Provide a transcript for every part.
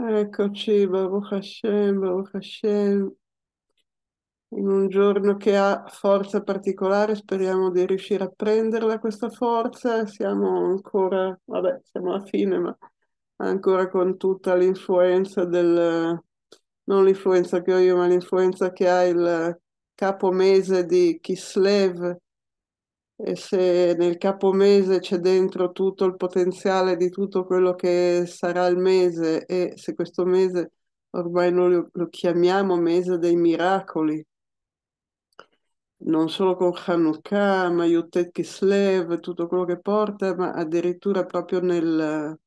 Eccoci, Baruch Hashem, Baruch Hashem. In un giorno che ha forza particolare, speriamo di riuscire a prenderla questa forza. Siamo ancora, vabbè, siamo alla fine, ma ancora con tutta l'influenza del, non l'influenza che ho io, ma l'influenza che ha il capo mese di Kislev, e se nel capomese c'è dentro tutto il potenziale di tutto quello che sarà il mese e se questo mese ormai noi lo, lo chiamiamo mese dei miracoli, non solo con Hanukkah, ma Yutet Kislev, tutto quello che porta, ma addirittura proprio nel,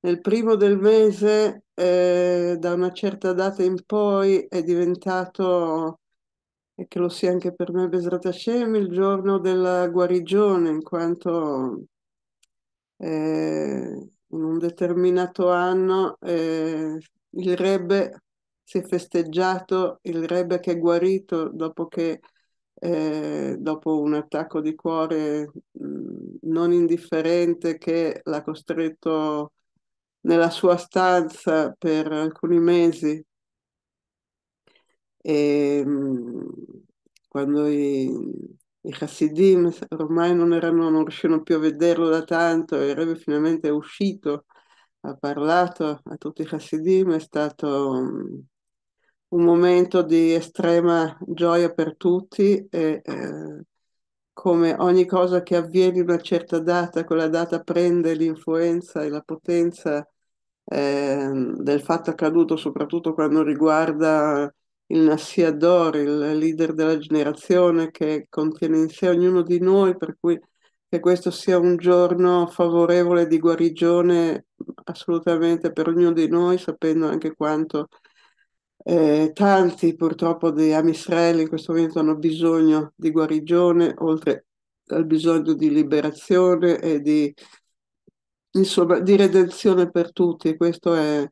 nel primo del mese, eh, da una certa data in poi, è diventato e che lo sia anche per me, Besrat Hashem, il giorno della guarigione, in quanto eh, in un determinato anno eh, il Rebbe si è festeggiato, il Rebbe che è guarito dopo che eh, dopo un attacco di cuore mh, mm, non indifferente che l'ha costretto nella sua stanza per alcuni mesi e, ehm, quando i, i Hasidim ormai non, erano, non riuscivano più a vederlo da tanto, il Rebbe finalmente è uscito, ha parlato a tutti i Hasidim, è stato un momento di estrema gioia per tutti e eh, come ogni cosa che avviene in una certa data, quella data prende l'influenza e la potenza eh, del fatto accaduto, soprattutto quando riguarda il Nassi Ador, il leader della generazione che contiene in sé ognuno di noi, per cui che questo sia un giorno favorevole di guarigione assolutamente per ognuno di noi, sapendo anche quanto eh, tanti purtroppo di Amisrael in questo momento hanno bisogno di guarigione, oltre al bisogno di liberazione e di, insomma, di redenzione per tutti. Questo è,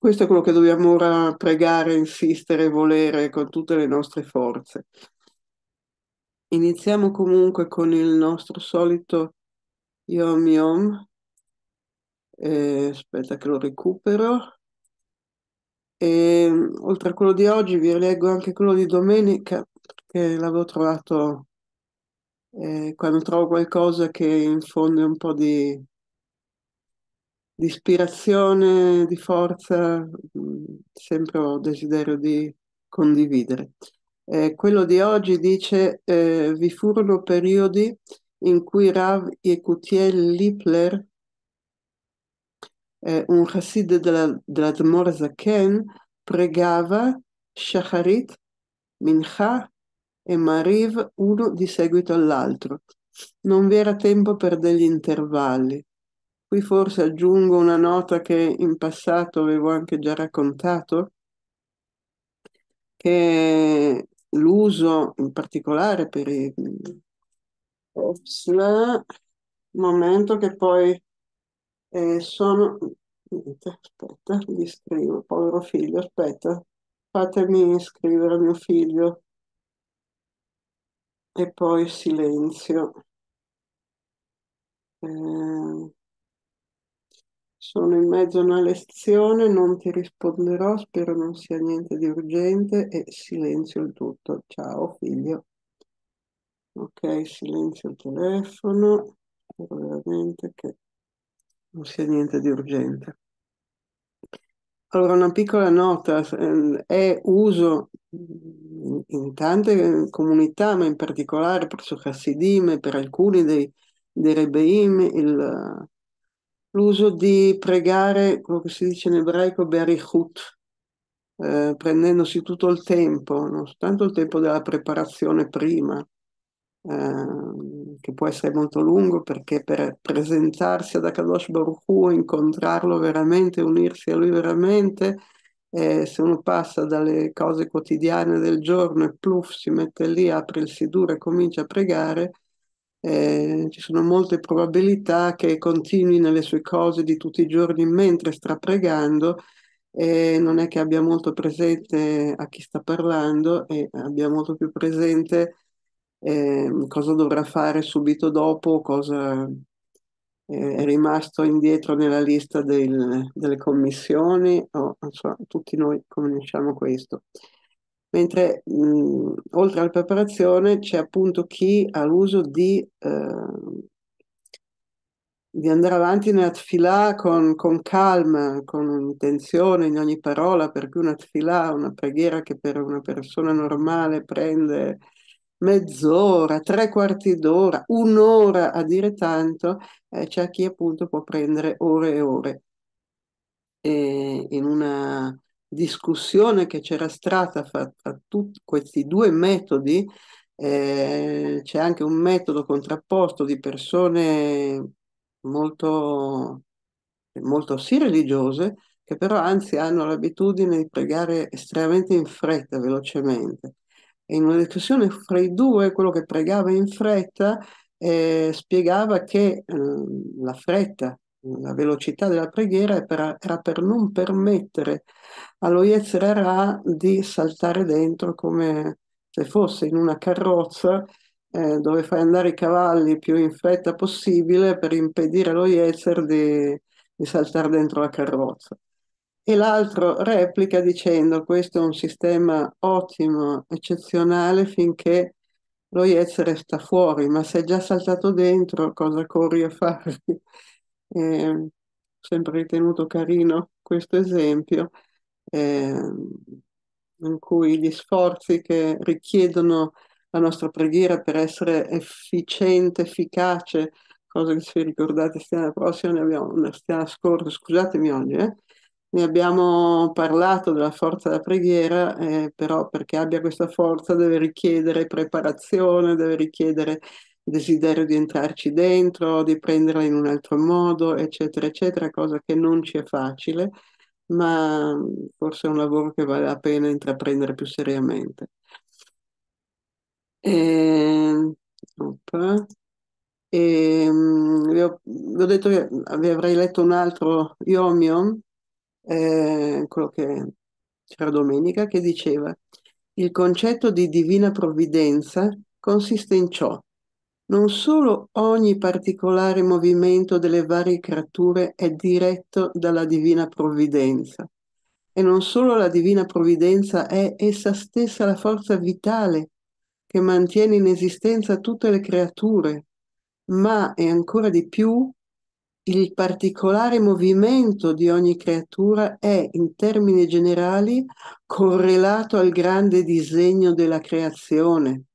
questo è quello che dobbiamo ora pregare, insistere, volere con tutte le nostre forze. Iniziamo comunque con il nostro solito Yom Yom. Eh, aspetta che lo recupero. E, oltre a quello di oggi vi leggo anche quello di domenica perché l'avevo trovato eh, quando trovo qualcosa che infonde un po' di di ispirazione, di forza, mm, sempre ho desiderio di condividere. Eh, quello di oggi dice eh, vi furono periodi in cui Rav Yekutiel Lipler, eh, un Hasid della, della Zmora Zaken, pregava Shacharit, Mincha e Mariv uno di seguito all'altro. Non vi era tempo per degli intervalli. Qui forse aggiungo una nota che in passato avevo anche già raccontato, che l'uso in particolare per i... Ops, un momento che poi eh, sono... Niente, aspetta, gli scrivo, povero figlio, aspetta, fatemi iscrivere mio figlio e poi silenzio. Eh, sono in mezzo a una lezione, non ti risponderò, spero non sia niente di urgente e silenzio il tutto. Ciao figlio. Ok, silenzio il telefono, spero veramente che non sia niente di urgente. Allora, una piccola nota, eh, è uso in tante comunità, ma in particolare presso Hassidim e per alcuni dei, dei Rebeim, il, l'uso di pregare, quello che si dice in ebraico, berichut, eh, prendendosi tutto il tempo, non soltanto il tempo della preparazione prima, eh, che può essere molto lungo perché per presentarsi ad Akadosh Baruch Hu, incontrarlo veramente, unirsi a lui veramente, eh, se uno passa dalle cose quotidiane del giorno e pluff si mette lì, apre il siduro e comincia a pregare, eh, ci sono molte probabilità che continui nelle sue cose di tutti i giorni mentre sta pregando e non è che abbia molto presente a chi sta parlando e abbia molto più presente eh, cosa dovrà fare subito dopo, cosa eh, è rimasto indietro nella lista del, delle commissioni, o, insomma, tutti noi cominciamo questo mentre mh, mm, oltre alla preparazione c'è appunto chi ha l'uso di, eh, di andare avanti nella tfilà con, con, calma, con intenzione in ogni parola, perché una tfilà, una preghiera che per una persona normale prende mezz'ora, tre quarti d'ora, un'ora a dire tanto, eh, c'è chi appunto può prendere ore e ore. E in una discussione che c'era stata fra, fra tutti questi due metodi, eh, c'è anche un metodo contrapposto di persone molto, molto sì religiose, che però anzi hanno l'abitudine di pregare estremamente in fretta, velocemente. E in una discussione fra i due, quello che pregava in fretta eh, spiegava che eh, la fretta la velocità della preghiera era per non permettere allo Yetzerara di saltare dentro come se fosse in una carrozza eh, dove fai andare i cavalli più in fretta possibile per impedire allo Yetzer di, di saltare dentro la carrozza. E l'altro replica dicendo questo è un sistema ottimo, eccezionale finché lo Yetzer sta fuori, ma se è già saltato dentro cosa corri a fare? Eh, sempre ritenuto carino questo esempio, eh, in cui gli sforzi che richiedono la nostra preghiera per essere efficiente, efficace, cosa che se ricordate settimana prossima ne abbiamo una settimana scorsa, scusatemi oggi, eh, ne abbiamo parlato della forza della preghiera, eh, però perché abbia questa forza deve richiedere preparazione, deve richiedere desiderio di entrarci dentro, di prenderla in un altro modo, eccetera, eccetera, cosa che non ci è facile, ma forse è un lavoro che vale la pena intraprendere più seriamente. E, ehm, oppa, e, ehm, vi, ho, vi, ho, detto che vi avrei letto un altro Yomion, eh, quello che c'era domenica, che diceva il concetto di divina provvidenza consiste in ciò non solo ogni particolare movimento delle varie creature è diretto dalla divina provvidenza, e non solo la divina provvidenza è essa stessa la forza vitale che mantiene in esistenza tutte le creature, ma è ancora di più il particolare movimento di ogni creatura è, in termini generali, correlato al grande disegno della creazione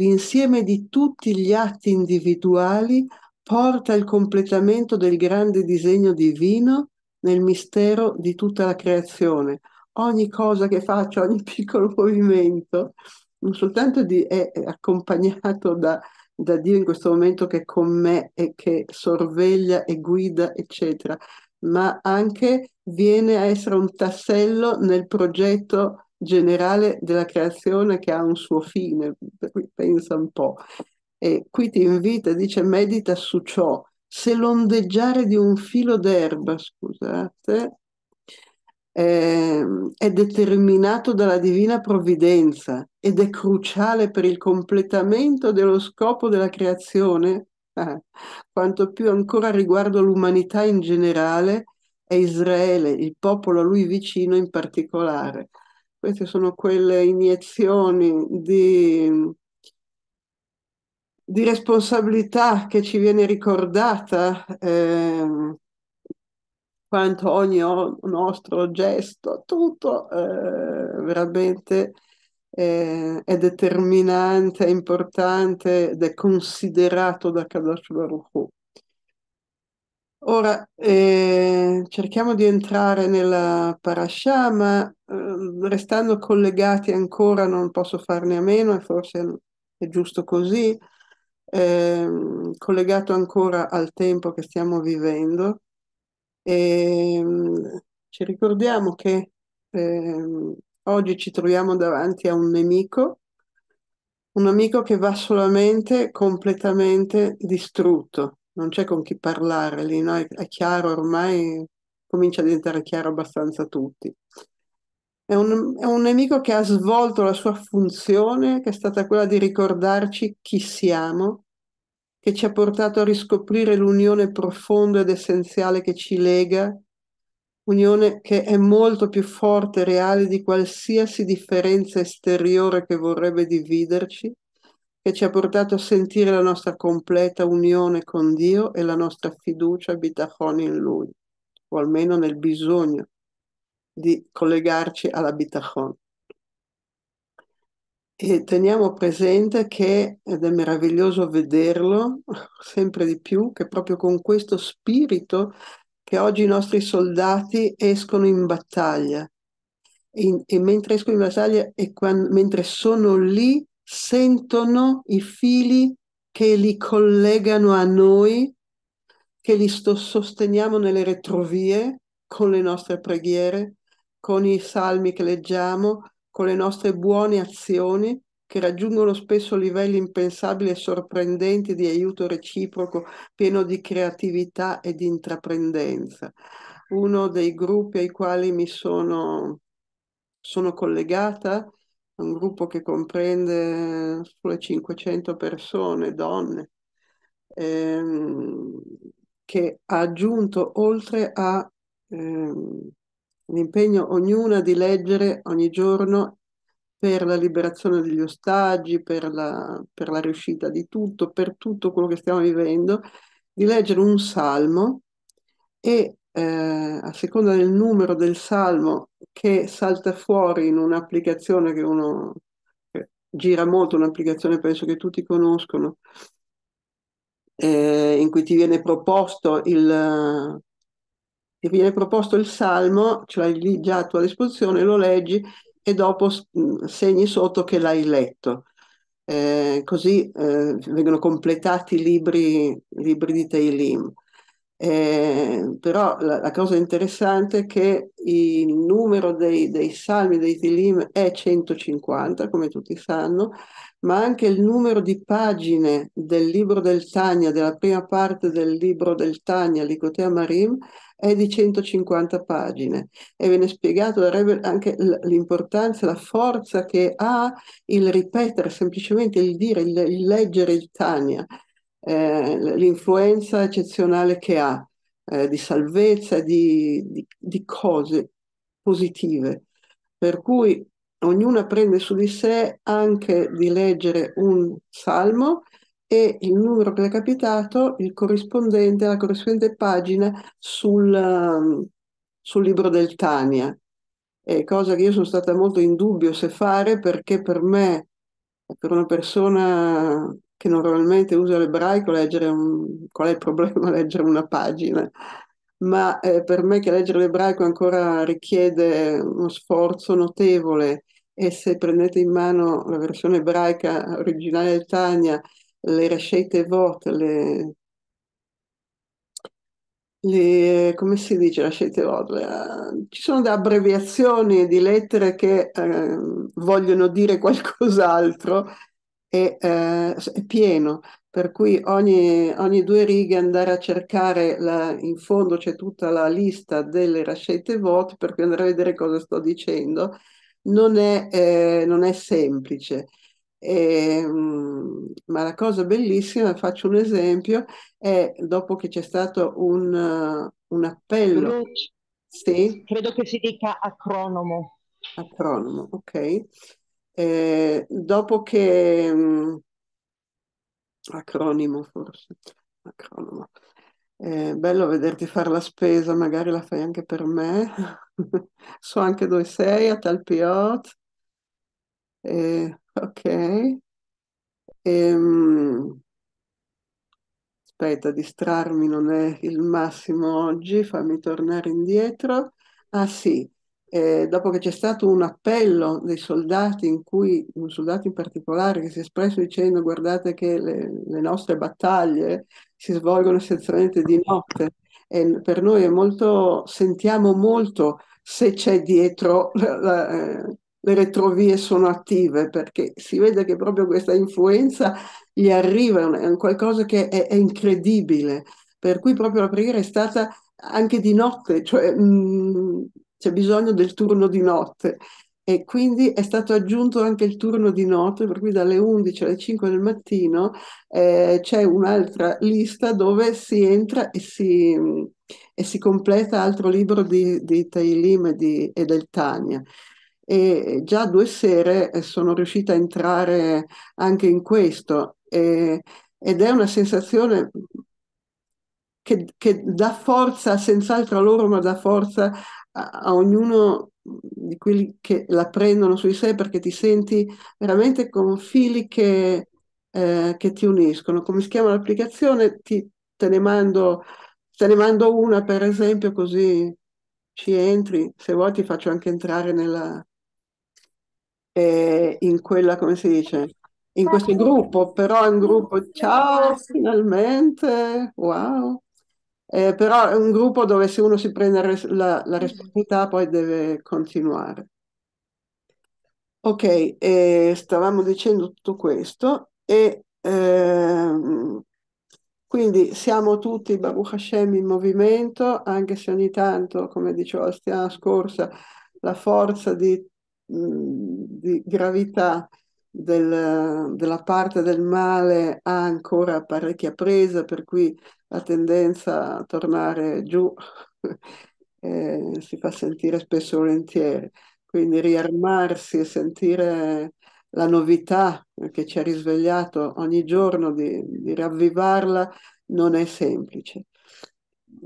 l'insieme di tutti gli atti individuali porta il completamento del grande disegno divino nel mistero di tutta la creazione. Ogni cosa che faccio, ogni piccolo movimento, non soltanto di, è accompagnato da, da Dio in questo momento che è con me e che sorveglia e guida, eccetera, ma anche viene a essere un tassello nel progetto generale della creazione che ha un suo fine, pensa un po'. E qui ti invita, dice, medita su ciò, se l'ondeggiare di un filo d'erba, scusate, eh, è determinato dalla divina provvidenza ed è cruciale per il completamento dello scopo della creazione, eh, quanto più ancora riguardo l'umanità in generale e Israele, il popolo a lui vicino in particolare. Queste sono quelle iniezioni di, di responsabilità che ci viene ricordata eh, quanto ogni nostro gesto, tutto eh, veramente eh, è determinante, è importante ed è considerato da Kadosh Baruch Hu. Ora eh, cerchiamo di entrare nella parasha, ma eh, restando collegati ancora non posso farne a meno e forse è giusto così, eh, collegato ancora al tempo che stiamo vivendo. E, ehm, ci ricordiamo che ehm, oggi ci troviamo davanti a un nemico, un nemico che va solamente completamente distrutto non c'è con chi parlare lì, no? È, chiaro ormai, comincia a diventare chiaro abbastanza a tutti. È un, è un, nemico che ha svolto la sua funzione, che è stata quella di ricordarci chi siamo, che ci ha portato a riscoprire l'unione profonda ed essenziale che ci lega, unione che è molto più forte e reale di qualsiasi differenza esteriore che vorrebbe dividerci, che ci ha portato a sentire la nostra completa unione con Dio e la nostra fiducia e bitachon in Lui, o almeno nel bisogno di collegarci alla bitachon. E teniamo presente che, ed è meraviglioso vederlo sempre di più, che proprio con questo spirito che oggi i nostri soldati escono in battaglia. E, e mentre escono in battaglia e quando, mentre sono lì sentono i fili che li collegano a noi, che li sosteniamo nelle retrovie con le nostre preghiere, con i salmi che leggiamo, con le nostre buone azioni che raggiungono spesso livelli impensabili e sorprendenti di aiuto reciproco, pieno di creatività e di intraprendenza. Uno dei gruppi ai quali mi sono, sono collegata un gruppo che comprende sulle 500 persone, donne, ehm, che ha aggiunto oltre a ehm, l'impegno ognuna di leggere ogni giorno per la liberazione degli ostaggi, per la, per la riuscita di tutto, per tutto quello che stiamo vivendo, di leggere un salmo e eh, a seconda del numero del salmo che salta fuori in un'applicazione che uno che gira molto, un'applicazione penso che tutti conoscono, eh, in cui ti viene proposto il, ti viene proposto il salmo, ce l'hai lì già a tua disposizione, lo leggi e dopo segni sotto che l'hai letto. Eh, così eh, vengono completati i libri, libri, di Teilim. Eh, però la, la, cosa interessante è che il numero dei, dei salmi, dei tilim è 150, come tutti sanno, ma anche il numero di pagine del libro del Tania, della prima parte del libro del Tania, Licotea Marim, è di 150 pagine e viene spiegato anche l'importanza, la forza che ha il ripetere, semplicemente il dire, il, il leggere il Tania. Eh, l'influenza eccezionale che ha eh, di salvezza, di, di, di cose positive. Per cui ognuna prende su di sé anche di leggere un salmo e il numero che è capitato, il corrispondente, la corrispondente pagina sul, um, sul libro del Tania. È cosa che io sono stata molto in dubbio se fare perché per me, per una persona che normalmente usa l'ebraico, leggere un... qual è il problema leggere una pagina? Ma eh, per me che leggere l'ebraico ancora richiede uno sforzo notevole e se prendete in mano la versione ebraica originale del Tania, le Reshete Vot, le, le, come si dice la scelta uh, ci sono da abbreviazioni di lettere che uh, vogliono dire qualcos'altro è, eh, è pieno, per cui ogni, ogni, due righe andare a cercare, la, in fondo c'è tutta la lista delle rascette vote, per cui andare a vedere cosa sto dicendo, non è, eh, non è semplice. E, ehm, ma la cosa bellissima, faccio un esempio, è dopo che c'è stato un, un appello. Sì. Credo che si dica acronomo. Acronomo, ok. Eh, dopo che... mh, mm, acronimo forse, acronimo. È eh, bello vederti fare la spesa, magari la fai anche per me. So anche dove sei, a Talpiot. Eh, ok. Ehm, aspetta, distrarmi non è il massimo oggi, fammi tornare indietro. Ah sì, eh, dopo che c'è stato un appello dei soldati, in cui un soldato in particolare che si è espresso dicendo guardate che le, le nostre battaglie si svolgono essenzialmente di notte e per noi è molto, sentiamo molto se c'è dietro la, la, eh, le retrovie sono attive perché si vede che proprio questa influenza gli arriva, è un qualcosa che è, è incredibile. Per cui proprio la preghiera è stata anche di notte, cioè mh, mm, c'è bisogno del turno di notte. E quindi è stato aggiunto anche il turno di notte, per cui dalle 11 alle 5 del mattino eh, c'è un'altra lista dove si entra e si, e si completa altro libro di, di Tailim e, e del Tania. E già due sere eh, sono riuscita a entrare anche in questo e, ed è una sensazione che, che, dà forza, senz'altro a loro, ma dà forza a, a ognuno di quelli che la prendono su di sé perché ti senti veramente con fili che, eh, che ti uniscono. Come si chiama l'applicazione? Ti, te, ne mando, te ne mando una per esempio così ci entri. Se vuoi ti faccio anche entrare nella, eh, in quella, come si dice? In questo gruppo, però è un gruppo, ciao, finalmente, wow. Eh, però è un gruppo dove se uno si prende res- la, la, mm. responsabilità poi deve continuare. Ok, eh, stavamo dicendo tutto questo e ehm, quindi siamo tutti Baruch Hashem in movimento, anche se ogni tanto, come dicevo la settimana scorsa, la forza di, mm, di gravità del, della parte del male ha ancora parecchia presa, per cui la tendenza a tornare giù eh, si fa sentire spesso e volentieri. Quindi riarmarsi e sentire la novità che ci ha risvegliato ogni giorno, di, di ravvivarla, non è semplice.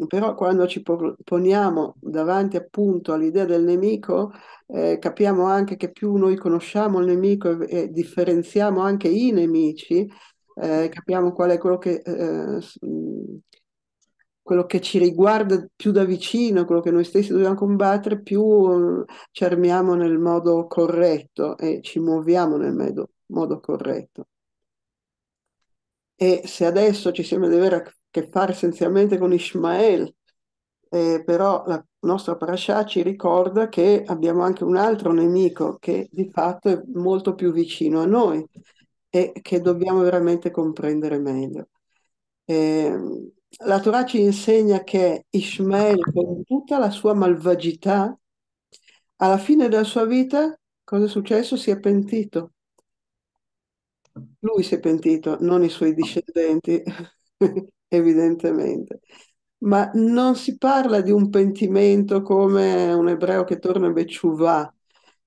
Però quando ci poniamo davanti appunto all'idea del nemico, eh, capiamo anche che più noi conosciamo il nemico e, e differenziamo anche i nemici, eh, capiamo qual è quello che, eh, mm, quello che, ci riguarda più da vicino, quello che noi stessi dobbiamo combattere, più eh, ci armiamo nel modo corretto e ci muoviamo nel modo, modo corretto. E se adesso ci sembra di avere a che fare essenzialmente con Ishmael, eh, però la nostra parasha ci ricorda che abbiamo anche un altro nemico che di fatto è molto più vicino a noi, e che dobbiamo veramente comprendere meglio. Eh, la Torah ci insegna che Ishmael, con tutta la sua malvagità, alla fine della sua vita, cosa è successo? Si è pentito. Lui si è pentito, non i suoi discendenti, evidentemente. Ma non si parla di un pentimento come un ebreo che torna a Becciuvà,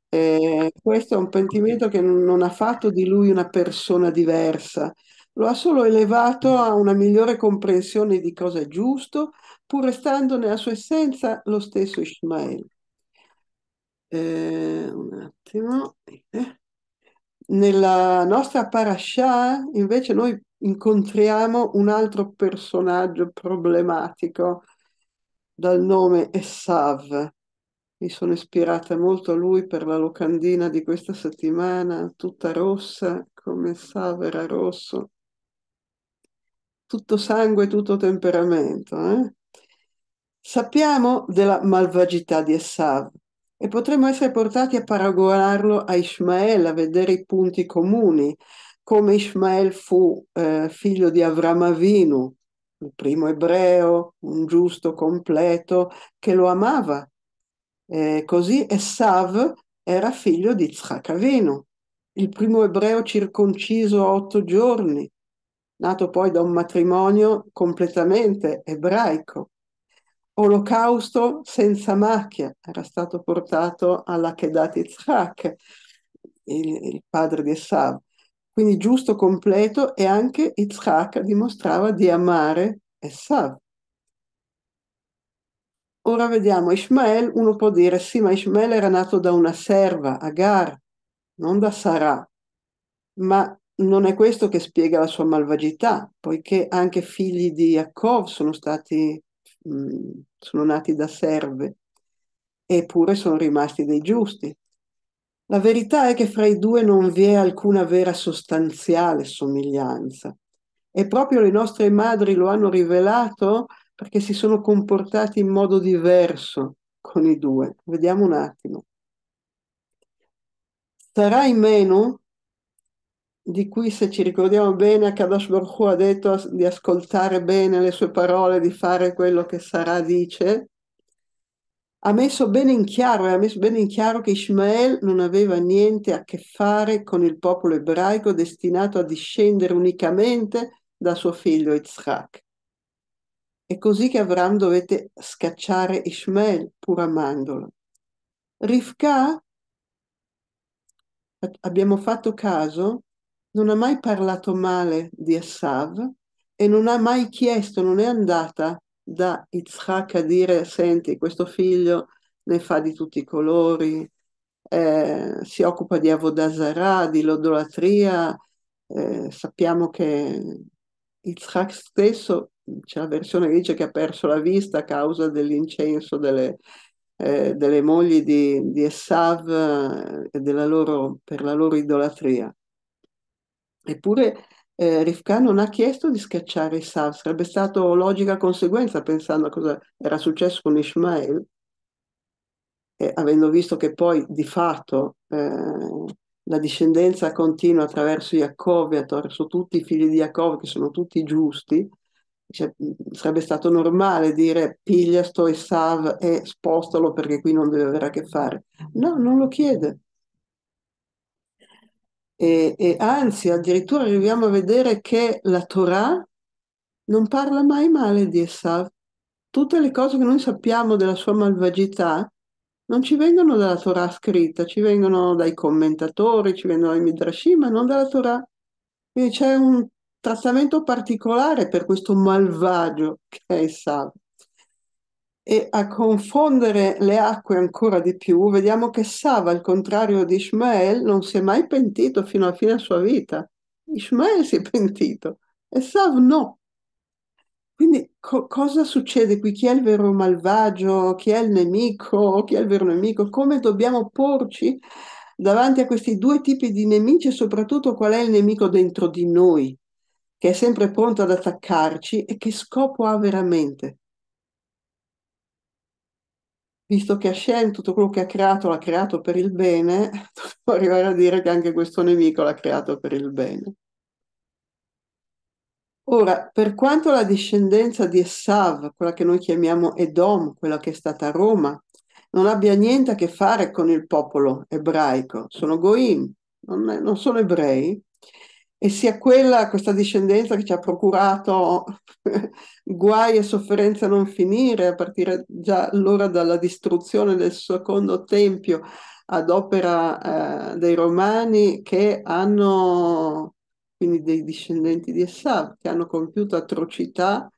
eh, questo è un pentimento che non ha fatto di lui una persona diversa, lo ha solo elevato a una migliore comprensione di cosa è giusto, pur restando nella sua essenza lo stesso Ishmael. Eh, un attimo. Eh. Nella nostra Parashah invece noi incontriamo un altro personaggio problematico dal nome Esav mi sono ispirata molto a lui per la locandina di questa settimana, tutta rossa come Savera rosso, tutto sangue, tutto temperamento. Eh? Sappiamo della malvagità di Esav e potremmo essere portati a paragonarlo a Ishmael, a vedere i punti comuni, come Ishmael fu eh, figlio di Avram Avinu, il primo ebreo, un giusto completo, che lo amava eh, così Esav era figlio di Tzchak Avenu, il primo ebreo circonciso a otto giorni, nato poi da un matrimonio completamente ebraico. Olocausto senza macchia era stato portato alla Kedat Yitzhak, il, il, padre di Esav. Quindi giusto, completo e anche Yitzhak dimostrava di amare Esav. Ora vediamo, Ishmael, uno può dire, sì, ma Ishmael era nato da una serva, Agar, non da Sarà, ma non è questo che spiega la sua malvagità, poiché anche figli di Yaakov sono stati, mm, sono nati da serve, eppure sono rimasti dei giusti. La verità è che fra i due non vi è alcuna vera sostanziale somiglianza. E proprio le nostre madri lo hanno rivelato perché si sono comportati in modo diverso con i due. Vediamo un attimo. Sarai meno di cui, se ci ricordiamo bene, Kadosh Baruch Hu ha detto di ascoltare bene le sue parole, di fare quello che Sarà dice, ha messo bene in chiaro ha messo bene in chiaro che Ishmael non aveva niente a che fare con il popolo ebraico destinato a discendere unicamente da suo figlio Yitzhak. È così che Avram dovette scacciare Ishmael pur amandolo. Rivka, abbiamo fatto caso, non ha mai parlato male di Assav e non ha mai chiesto, non è andata da Yitzhak a dire senti questo figlio ne fa di tutti i colori, eh, si occupa di Avodazara, di Lodolatria, eh, sappiamo che Yitzhak stesso c'è la versione che dice che ha perso la vista a causa dell'incenso delle, eh, delle mogli di, di Esav eh, e della loro, per la loro idolatria. Eppure eh, Rifka non ha chiesto di scacciare Esav, sarebbe stato logica conseguenza pensando a cosa era successo con Ishmael, eh, avendo visto che poi di fatto eh, la discendenza continua attraverso Giacobbe, attraverso tutti i figli di Jacob che sono tutti giusti, cioè, sarebbe stato normale dire piglia sto e sav e spostalo perché qui non deve avere a che fare. No, non lo chiede. E, e anzi, addirittura arriviamo a vedere che la Torah non parla mai male di Esav. Tutte le cose che noi sappiamo della sua malvagità non ci vengono dalla Torah scritta, ci vengono dai commentatori, ci vengono dai Midrashim, ma non dalla Torah. Quindi c'è un trattamento particolare per questo malvagio che è il E a confondere le acque ancora di più, vediamo che Sava, al contrario di Ishmael, non si è mai pentito fino alla fine della sua vita. Ishmael si è pentito e Sav no. Quindi co- cosa succede qui? Chi è il vero malvagio? Chi è il nemico? Chi è il vero nemico? Come dobbiamo porci davanti a questi due tipi di nemici e soprattutto qual è il nemico dentro di noi? che è sempre pronto ad attaccarci e che scopo ha veramente? Visto che Hashem tutto quello che ha creato l'ha creato per il bene, può arrivare a dire che anche questo nemico l'ha creato per il bene. Ora, per quanto la discendenza di Essav, quella che noi chiamiamo Edom, quella che è stata Roma, non abbia niente a che fare con il popolo ebraico, sono goim, non, è, non sono ebrei, e sia quella, questa discendenza che ci ha procurato guai e sofferenze a non finire, a partire già allora dalla distruzione del secondo tempio ad opera eh, dei romani che hanno, quindi dei discendenti di Essa, che hanno compiuto atrocità.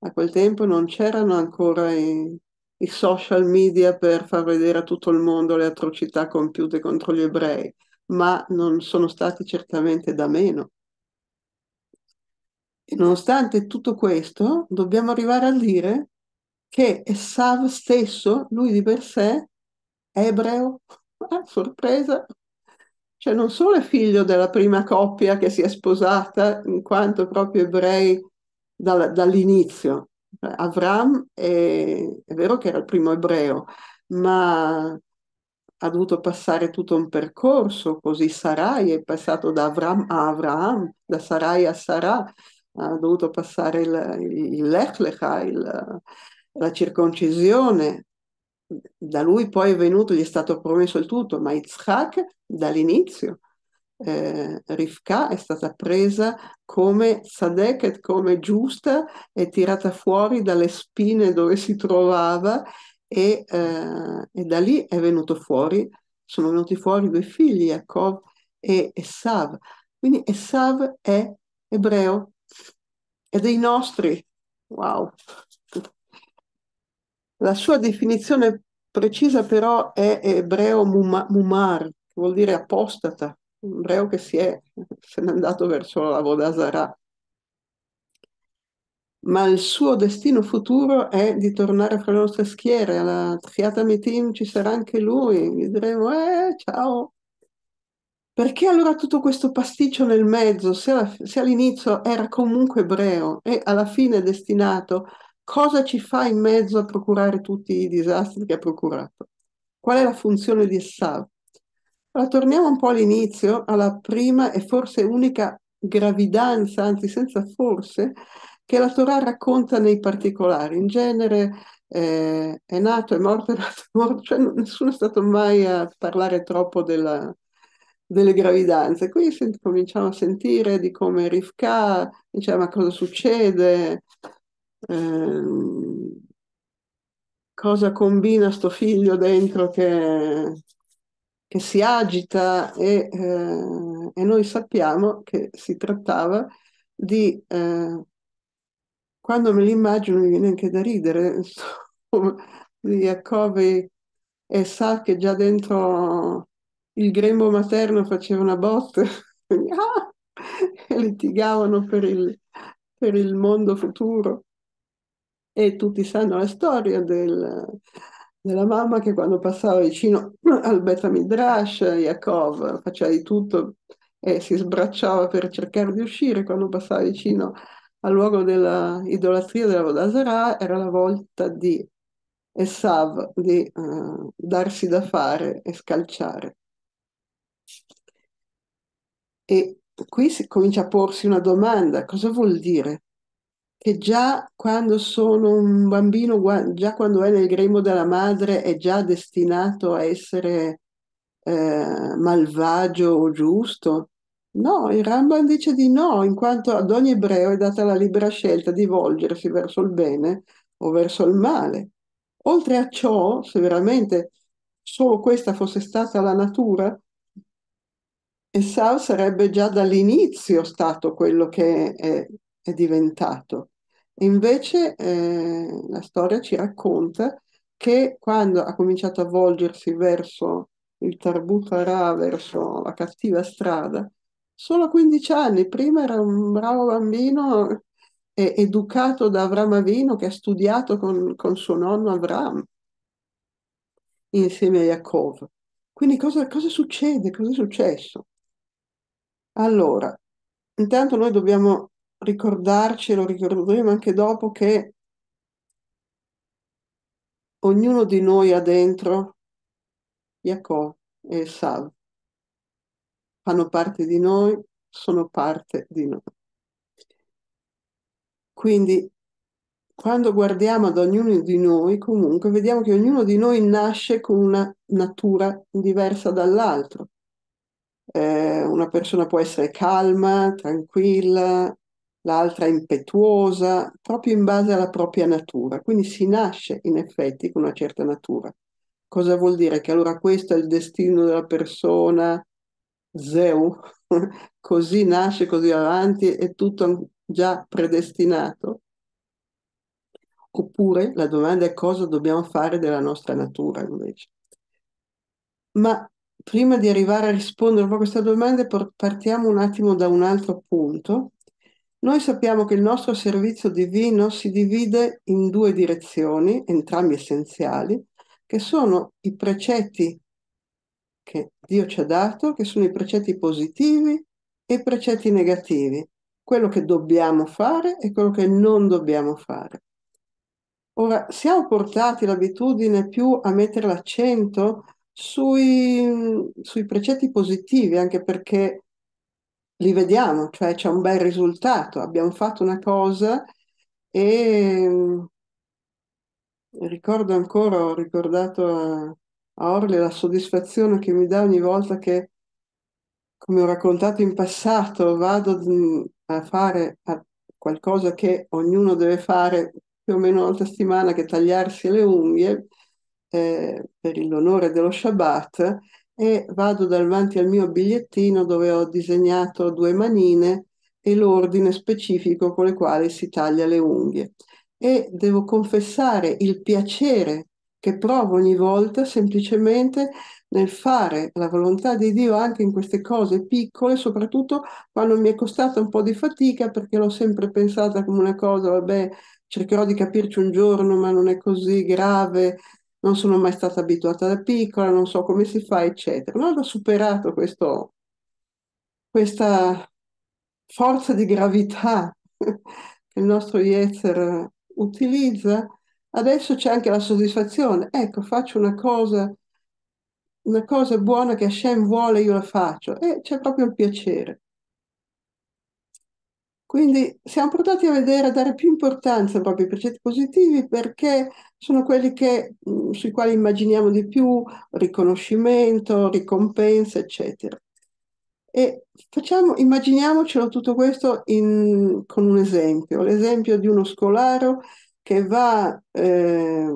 A quel tempo non c'erano ancora i, i social media per far vedere a tutto il mondo le atrocità compiute contro gli ebrei ma non sono stati certamente da meno. E nonostante tutto questo, dobbiamo arrivare a dire che Esav stesso, lui di per sé, è ebreo, a sorpresa, cioè non solo è figlio della prima coppia che si è sposata, in quanto proprio ebrei dal, dall'inizio. Cioè, Avram è, è vero che era il primo ebreo, ma ha dovuto passare tutto un percorso, così Sarai è passato da Avram a Avraham, da Sarai a Sarah, ha dovuto passare il, il Lechlecha, il, la circoncisione, da lui poi è venuto, gli è stato promesso il tutto, ma Yitzhak dall'inizio, eh, Rivka è stata presa come sadeket, come giusta e tirata fuori dalle spine dove si trovava e, eh, e da lì è venuto fuori, sono venuti fuori due figli, Jacob e Esav. Quindi Esav è ebreo, è dei nostri. Wow! La sua definizione precisa però è ebreo mumar, che vuol dire apostata, un ebreo che si è, se n'è andato verso la Vodasara ma il suo destino futuro è di tornare fra le nostre schiere. Alla Triata Meeting ci sarà anche lui, gli diremo, eh, ciao. Perché allora tutto questo pasticcio nel mezzo, se, alla, se all'inizio era comunque ebreo e alla fine destinato, cosa ci fa in mezzo a procurare tutti i disastri che ha procurato? Qual è la funzione di Essav? Allora, torniamo un po' all'inizio, alla prima e forse unica gravidanza, anzi senza forse, che la Torah racconta nei particolari. In genere eh, è nato, è morto, è nato, è morto, cioè nessuno è stato mai a parlare troppo della, delle gravidanze. Qui sent- cominciamo a sentire di come Rivka dice ma cosa succede, eh, cosa combina sto figlio dentro che, che si agita e, eh, e, noi sappiamo che si trattava di eh, quando me li immagino mi viene anche da ridere, insomma, di Jacobi e sa che già dentro il grembo materno faceva una botte ah, e litigavano per il, per il mondo futuro. E tutti sanno la storia del, della mamma che quando passava vicino al Beta Midrash, Yaakov faceva di tutto e si sbracciava per cercare di uscire quando passava vicino al luogo dell'idolatria della Vodasarà era la volta di Esav di uh, darsi da fare e scalciare. E qui si comincia a porsi una domanda, cosa vuol dire? Che già quando sono un bambino, già quando è nel grembo della madre, è già destinato a essere eh, malvagio o giusto? No, il Ramban dice di no, in quanto ad ogni ebreo è data la libera scelta di volgersi verso il bene o verso il male. Oltre a ciò, se veramente solo questa fosse stata la natura, Esau sarebbe già dall'inizio stato quello che è, è diventato. Invece eh, la storia ci racconta che quando ha cominciato a volgersi verso il Tarbut Ara, verso la cattiva strada, Solo 15 anni, prima era un bravo bambino eh, educato da Avram Avino che ha studiato con, con suo nonno Avram insieme a Yaakov. Quindi cosa, cosa succede? Cosa è successo? Allora, intanto noi dobbiamo ricordarci, lo ricorderemo anche dopo, che ognuno di noi ha dentro Yaakov e Sav fanno parte di noi, sono parte di noi. Quindi quando guardiamo ad ognuno di noi, comunque, vediamo che ognuno di noi nasce con una natura diversa dall'altro. Eh, una persona può essere calma, tranquilla, l'altra impetuosa, proprio in base alla propria natura. Quindi si nasce in effetti con una certa natura. Cosa vuol dire? Che allora questo è il destino della persona Zeu, così nasce, così avanti, è tutto già predestinato? Oppure la domanda è cosa dobbiamo fare della nostra natura invece. Ma prima di arrivare a rispondere a questa domanda partiamo un attimo da un altro punto. Noi sappiamo che il nostro servizio divino si divide in due direzioni, entrambi essenziali, che sono i precetti che Dio ci ha dato, che sono i precetti positivi e i precetti negativi, quello che dobbiamo fare e quello che non dobbiamo fare. Ora, siamo portati l'abitudine più a mettere l'accento sui, sui precetti positivi, anche perché li vediamo, cioè c'è un bel risultato, abbiamo fatto una cosa e mm, ricordo ancora, ho ricordato a, a Orle la soddisfazione che mi dà ogni volta che, come ho raccontato in passato, vado a fare qualcosa che ognuno deve fare più o meno una volta a settimana, che tagliarsi le unghie eh, per l'onore dello Shabbat, e vado davanti al mio bigliettino dove ho disegnato due manine e l'ordine specifico con le quali si taglia le unghie. E devo confessare il piacere che provo ogni volta semplicemente nel fare la volontà di Dio anche in queste cose piccole, soprattutto quando mi è costata un po' di fatica perché l'ho sempre pensata come una cosa, vabbè, cercherò di capirci un giorno, ma non è così grave, non sono mai stata abituata da piccola, non so come si fa, eccetera. Ma ho superato questo, questa forza di gravità che il nostro Yetzer utilizza Adesso c'è anche la soddisfazione. Ecco, faccio una cosa, una cosa buona che Hashem vuole, io la faccio. E c'è proprio il piacere. Quindi siamo portati a vedere, a dare più importanza proprio ai precetti positivi perché sono quelli che, mm, sui quali immaginiamo di più riconoscimento, ricompensa, eccetera. E facciamo, immaginiamocelo tutto questo in, con un esempio, l'esempio di uno scolaro che va eh,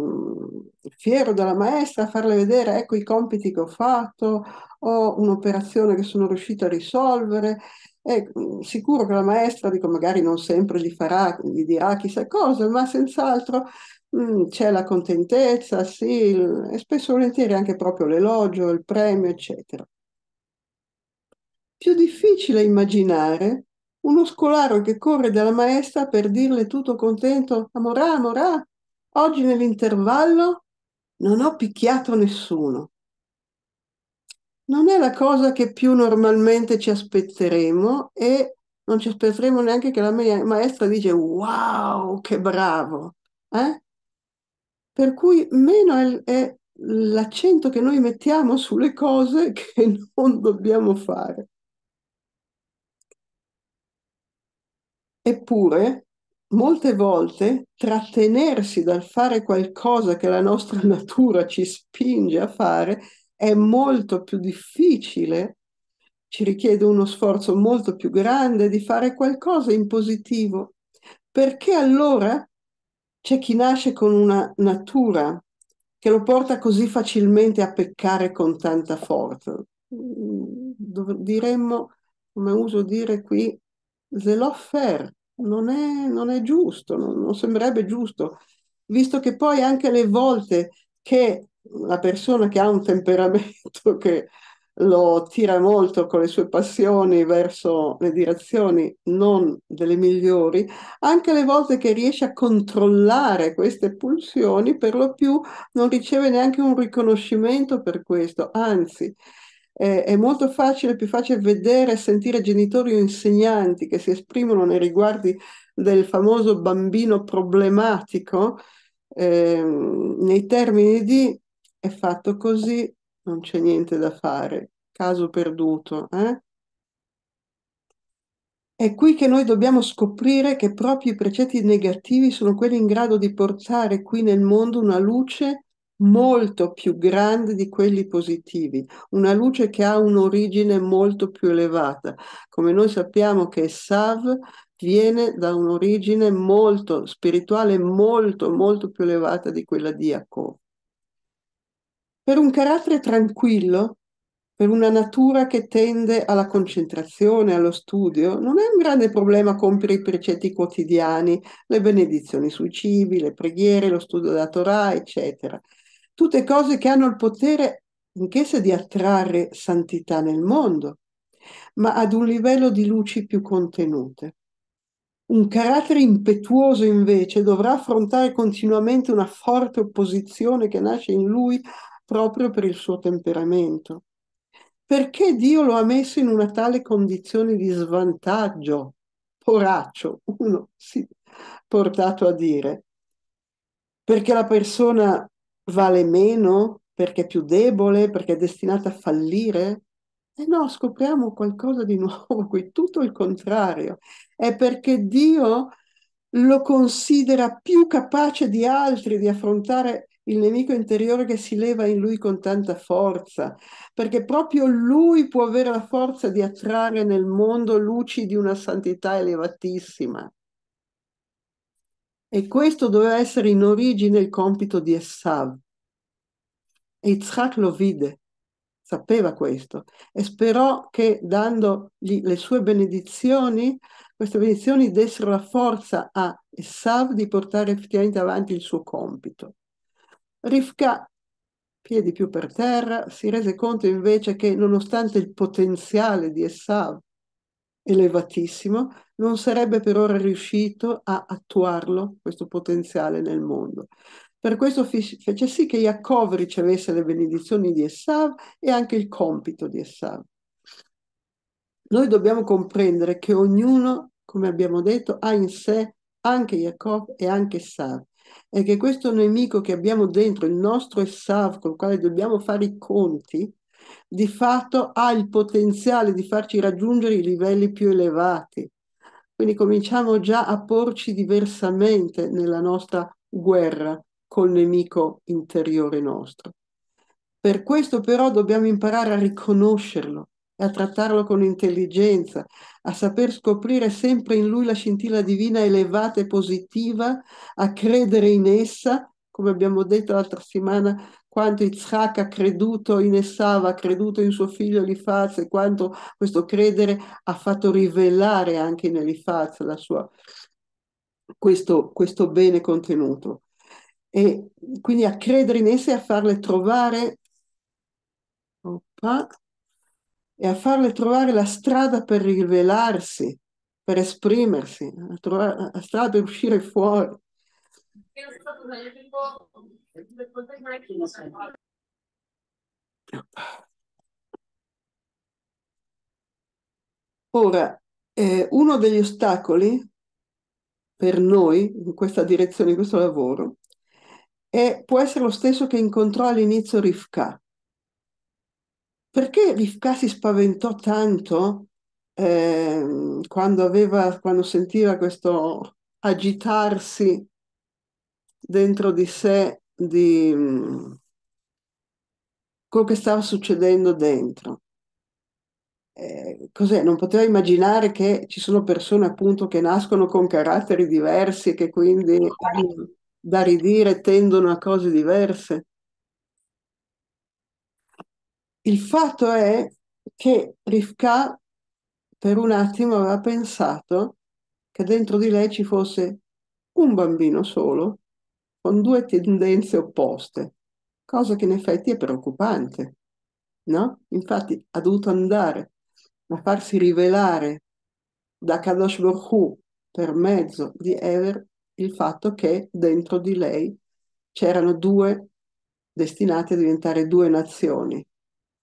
fiero dalla maestra a farle vedere ecco i compiti che ho fatto, ho un'operazione che sono riuscita a risolvere. E mm, sicuro che la maestra, dico, magari non sempre gli, farà, gli dirà chissà cosa, ma senz'altro mm, c'è la contentezza, sì, il, e spesso volentieri anche proprio l'elogio, il premio, eccetera. Più difficile immaginare uno scolaro che corre dalla maestra per dirle tutto contento, amorà, amorà, oggi nell'intervallo non ho picchiato nessuno. Non è la cosa che più normalmente ci aspetteremo e non ci aspetteremo neanche che la mia maestra dice wow, che bravo. Eh? Per cui meno è, è l'accento che noi mettiamo sulle cose che non dobbiamo fare. Eppure, molte volte, trattenersi dal fare qualcosa che la nostra natura ci spinge a fare è molto più difficile, ci richiede uno sforzo molto più grande di fare qualcosa in positivo, perché allora c'è chi nasce con una natura che lo porta così facilmente a peccare con tanta forza. Mm, diremmo, come uso dire qui, c'est l'offer, non è, non è giusto, non, non sembrerebbe giusto, visto che poi anche le volte che la persona che ha un temperamento che lo tira molto con le sue passioni verso le direzioni non delle migliori, anche le volte che riesce a controllare queste pulsioni, per lo più non riceve neanche un riconoscimento per questo, anzi eh, è molto facile, più facile vedere e sentire genitori o insegnanti che si esprimono nei riguardi del famoso bambino problematico eh, nei termini di è fatto così, non c'è niente da fare, caso perduto. Eh? È qui che noi dobbiamo scoprire che proprio i precetti negativi sono quelli in grado di portare qui nel mondo una luce molto più grande di quelli positivi, una luce che ha un'origine molto più elevata. Come noi sappiamo che Sav viene da un'origine molto spirituale, molto, molto più elevata di quella di Jacob. Per un carattere tranquillo, per una natura che tende alla concentrazione, allo studio, non è un grande problema compiere i precetti quotidiani, le benedizioni sui cibi, le preghiere, lo studio della Torah, eccetera tutte cose che hanno il potere anch'esse di attrarre santità nel mondo, ma ad un livello di luci più contenute. Un carattere impetuoso invece dovrà affrontare continuamente una forte opposizione che nasce in lui proprio per il suo temperamento. Perché Dio lo ha messo in una tale condizione di svantaggio? Poraccio, uno si è portato a dire. Perché la persona vale meno perché è più debole, perché è destinata a fallire? E eh no, scopriamo qualcosa di nuovo qui, tutto il contrario. È perché Dio lo considera più capace di altri di affrontare il nemico interiore che si leva in lui con tanta forza, perché proprio lui può avere la forza di attrarre nel mondo luci di una santità elevatissima. E questo doveva essere in origine il compito di Esav. E Yitzhak lo vide, sapeva questo, e sperò che dandogli le sue benedizioni, queste benedizioni dessero la forza a Esav di portare effettivamente avanti il suo compito. Rifka, piedi più per terra, si rese conto invece che nonostante il potenziale di Esav, elevatissimo, non sarebbe per ora riuscito a attuarlo, questo potenziale nel mondo. Per questo fece sì che Jacob ricevesse le benedizioni di Esav e anche il compito di Esav. Noi dobbiamo comprendere che ognuno, come abbiamo detto, ha in sé anche Jacob e anche Esav e che questo nemico che abbiamo dentro, il nostro Esav, col quale dobbiamo fare i conti, di fatto ha il potenziale di farci raggiungere i livelli più elevati. Quindi cominciamo già a porci diversamente nella nostra guerra col nemico interiore nostro. Per questo però dobbiamo imparare a riconoscerlo e a trattarlo con intelligenza, a saper scoprire sempre in lui la scintilla divina elevata e positiva, a credere in essa, come abbiamo detto l'altra settimana, quanto Yitzhak ha creduto in Esav, ha creduto in suo figlio Elifaz e quanto questo credere ha fatto rivelare anche in Elifaz la sua, questo, questo bene contenuto. E quindi a credere in esse e a farle trovare, oppa, e a farle trovare la strada per rivelarsi, per esprimersi, a trovare la strada per uscire fuori. Io Ora, eh, uno degli ostacoli per noi in questa direzione, in questo lavoro, è, può essere lo stesso che incontrò all'inizio Rifka. Perché Rifka si spaventò tanto eh, quando, aveva, quando sentiva questo agitarsi dentro di sé di mm, quello che stava succedendo dentro. Eh, cos'è? Non poteva immaginare che ci sono persone appunto che nascono con caratteri diversi e che quindi da ridire tendono a cose diverse. Il fatto è che Rivka per un attimo aveva pensato che dentro di lei ci fosse un bambino solo con due tendenze opposte, cosa che in effetti è preoccupante, no? Infatti ha dovuto andare a farsi rivelare da Kadosh Borhu per mezzo di Ever il fatto che dentro di lei c'erano due destinate a diventare due nazioni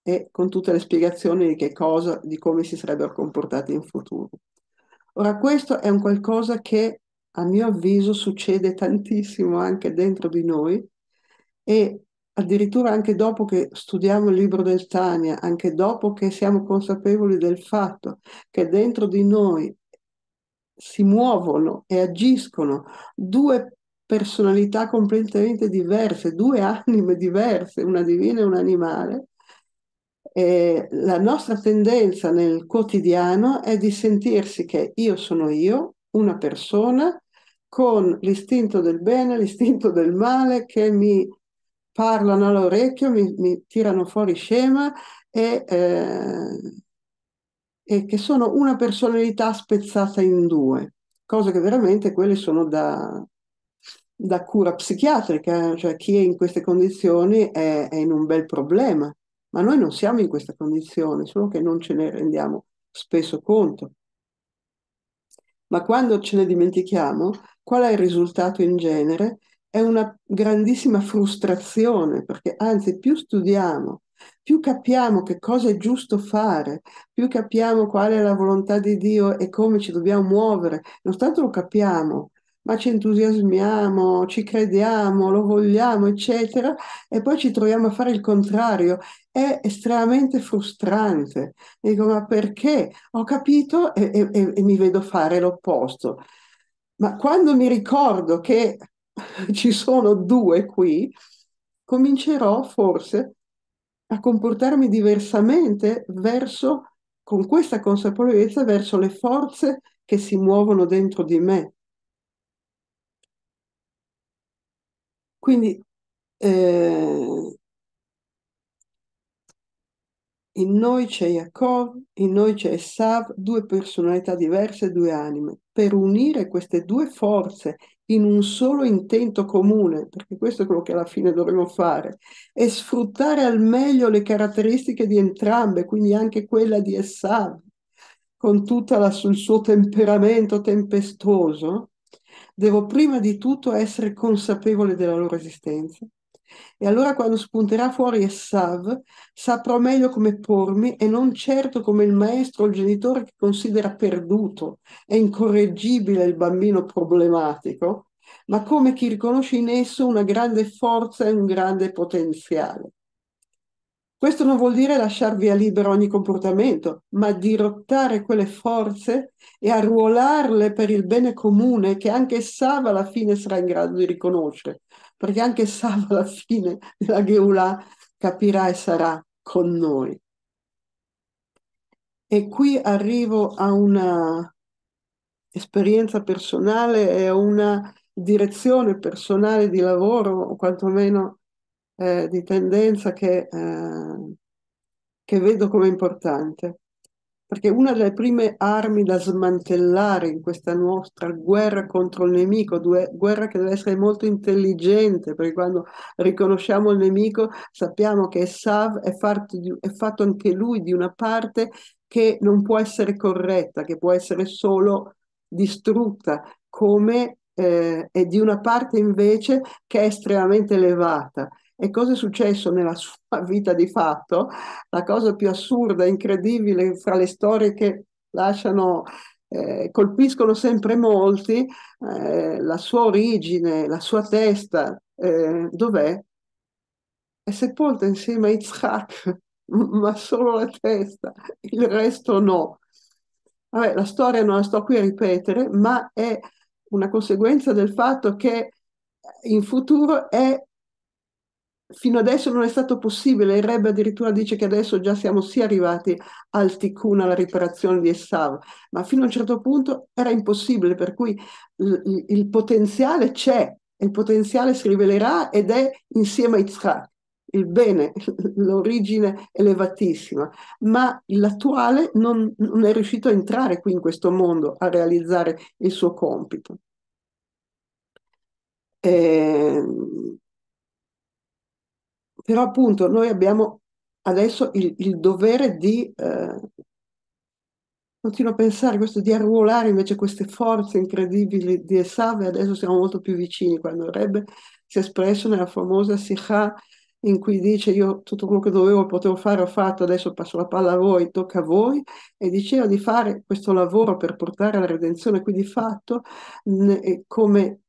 e con tutte le spiegazioni di che cosa, di come si sarebbero comportati in futuro. Ora questo è un qualcosa che a mio avviso succede tantissimo anche dentro di noi e addirittura anche dopo che studiamo il libro del Tania, anche dopo che siamo consapevoli del fatto che dentro di noi si muovono e agiscono due personalità completamente diverse, due anime diverse, una divina e un animale, eh, la nostra tendenza nel quotidiano è di sentirsi che io sono io, una persona, con l'istinto del bene, l'istinto del male che mi parlano all'orecchio, mi, mi tirano fuori scema e, eh, e, che sono una personalità spezzata in due, cose che veramente quelle sono da, da cura psichiatrica, cioè chi è in queste condizioni è, è in un bel problema, ma noi non siamo in questa condizione, solo che non ce ne rendiamo spesso conto ma quando ce ne dimentichiamo, qual è il risultato in genere? È una grandissima frustrazione, perché anzi più studiamo, più capiamo che cosa è giusto fare, più capiamo qual è la volontà di Dio e come ci dobbiamo muovere, non tanto lo capiamo, ma ci entusiasmiamo, ci crediamo, lo vogliamo, eccetera, e poi ci troviamo a fare il contrario. È estremamente frustrante. Dico, ma perché? Ho capito e, e, e mi vedo fare l'opposto. Ma quando mi ricordo che ci sono due qui, comincerò forse a comportarmi diversamente verso, con questa consapevolezza verso le forze che si muovono dentro di me Quindi eh, in noi c'è Yaakov, in noi c'è Esav, due personalità diverse, due anime. Per unire queste due forze in un solo intento comune, perché questo è quello che alla fine dovremo fare, e sfruttare al meglio le caratteristiche di entrambe, quindi anche quella di Esav, con tutto il suo temperamento tempestoso, devo prima di tutto essere consapevole della loro esistenza. E allora quando spunterà fuori Essav, saprò meglio come pormi e non certo come il maestro o il genitore che considera perduto e incorreggibile il bambino problematico, ma come chi riconosce in esso una grande forza e un grande potenziale. Questo non vuol dire lasciar via libero ogni comportamento, ma dirottare quelle forze e arruolarle per il bene comune che anche Sava alla fine sarà in grado di riconoscere, perché anche Sava alla fine della Geulah capirà e sarà con noi. E qui arrivo a una esperienza personale e a una direzione personale di lavoro, o quantomeno eh, di tendenza che, eh, che vedo come importante, perché una delle prime armi da smantellare in questa nostra guerra contro il nemico, due, guerra che deve essere molto intelligente, perché quando riconosciamo il nemico sappiamo che sav, è fatto, di, è fatto anche lui di una parte che non può essere corretta, che può essere solo distrutta, come eh, e di una parte invece che è estremamente elevata, e cosa è successo nella sua vita di fatto, la cosa più assurda, incredibile fra le storie che lasciano eh, colpiscono sempre molti eh, la sua origine, la sua testa, eh, dov'è? È sepolta insieme a Yitzhak, ma solo la testa, il resto no. Vabbè, la storia non la sto qui a ripetere, ma è una conseguenza del fatto che eh, in futuro è fino adesso non è stato possibile. Il Rebbe addirittura dice che adesso già siamo sì arrivati al tikkun, alla riparazione di Essav, ma fino a un certo punto era impossibile, per cui il, il potenziale c'è, il potenziale si rivelerà ed è insieme a Yitzhak. Il bene, l'origine elevatissima, ma l'attuale non, non è riuscito a entrare qui in questo mondo, a realizzare il suo compito. E ehm, però appunto noi abbiamo adesso il, il dovere di, eh, continuo a pensare questo, di arruolare invece queste forze incredibili di Esave, adesso siamo molto più vicini, quando Rebbe si è espresso nella famosa Sikha in cui dice io tutto quello che dovevo potevo fare ho fatto, adesso passo la palla a voi, tocca a voi, e diceva di fare questo lavoro per portare alla redenzione, quindi fatto come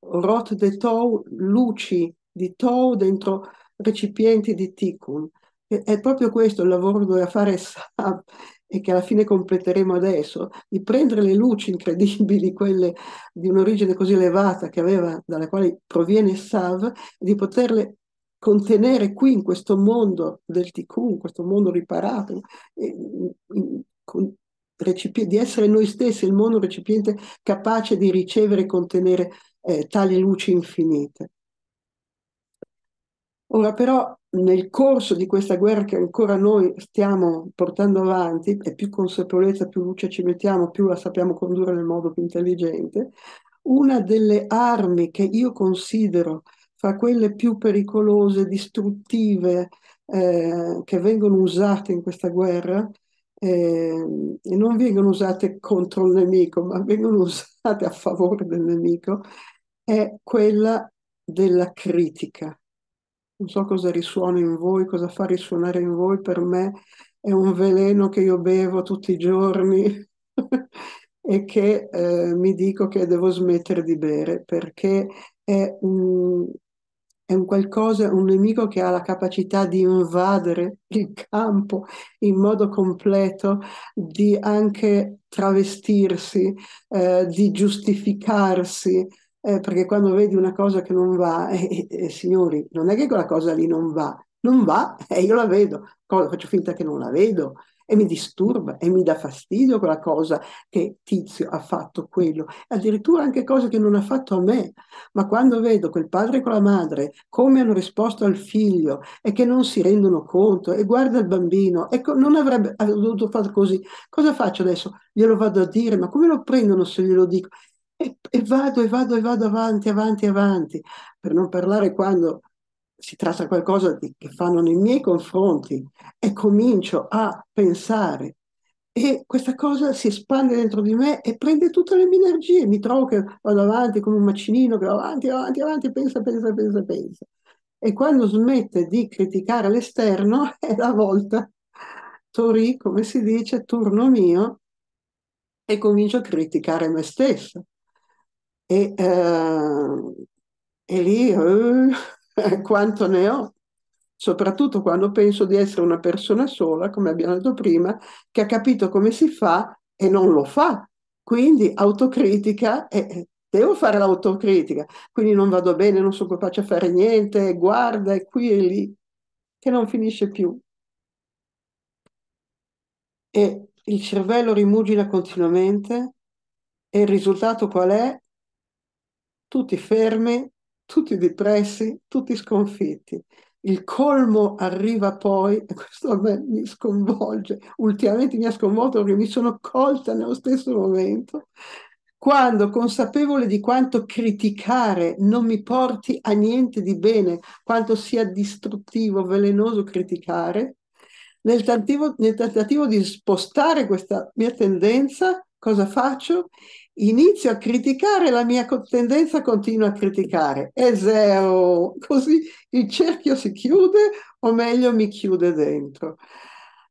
rot de tou, luci di Tou dentro recipienti di Tikkun. è proprio questo il lavoro che doveva fare Sab e che alla fine completeremo adesso, di prendere le luci incredibili, quelle di un'origine così elevata che aveva, dalla quale proviene Sav, e di poterle contenere qui in questo mondo del Tikkun, questo mondo riparato, e, in, con, di essere noi stessi il mondo recipiente capace di ricevere e contenere eh, tali luci infinite. Ora però nel corso di questa guerra che ancora noi stiamo portando avanti, e più consapevolezza, più luce ci mettiamo, più la sappiamo condurre nel modo più intelligente, una delle armi che io considero fra quelle più pericolose, distruttive, eh, che vengono usate in questa guerra, eh, e non vengono usate contro il nemico, ma vengono usate a favore del nemico, è quella della critica non so cosa risuona in voi, cosa fa risuonare in voi, per me è un veleno che io bevo tutti i giorni e che eh, mi dico che devo smettere di bere perché è un, è un qualcosa, un nemico che ha la capacità di invadere il campo in modo completo, di anche travestirsi, eh, di giustificarsi, eh, perché quando vedi una cosa che non va, eh, eh, signori, non è che quella cosa lì non va, non va e eh, io la vedo, cosa, faccio finta che non la vedo e mi disturba e mi dà fastidio quella cosa che tizio ha fatto quello, addirittura anche cose che non ha fatto a me, ma quando vedo quel padre con la madre come hanno risposto al figlio e che non si rendono conto e guarda il bambino ecco, non avrebbe dovuto fare così, cosa faccio adesso? Glielo vado a dire, ma come lo prendono se glielo dico? e, e vado e vado e vado avanti, avanti, avanti, per non parlare quando si tratta di qualcosa che fanno nei miei confronti e comincio a pensare e questa cosa si espande dentro di me e prende tutte le mie energie, mi trovo che vado avanti come un macinino che va avanti, avanti, avanti, pensa, pensa, pensa, pensa. E quando smette di criticare l'esterno è la volta, torì, come si dice, turno mio e comincio a criticare me stesso. E, eh, e lì eh, quanto ne ho, soprattutto quando penso di essere una persona sola, come abbiamo detto prima, che ha capito come si fa e non lo fa. Quindi autocritica è, devo fare l'autocritica, quindi non vado bene, non sono capace a fare niente, guarda, è qui e lì, che non finisce più. E il cervello rimugina continuamente e il risultato qual è? tutti fermi, tutti depressi, tutti sconfitti. Il colmo arriva poi, e questo a me mi sconvolge, ultimamente mi ha sconvolto perché mi sono colta nello stesso momento, quando consapevole di quanto criticare non mi porti a niente di bene, quanto sia distruttivo, velenoso criticare, nel tentativo, nel tentativo di spostare questa mia tendenza, cosa faccio? inizio a criticare, la mia tendenza continua a criticare. È zero, così il cerchio si chiude o meglio mi chiude dentro.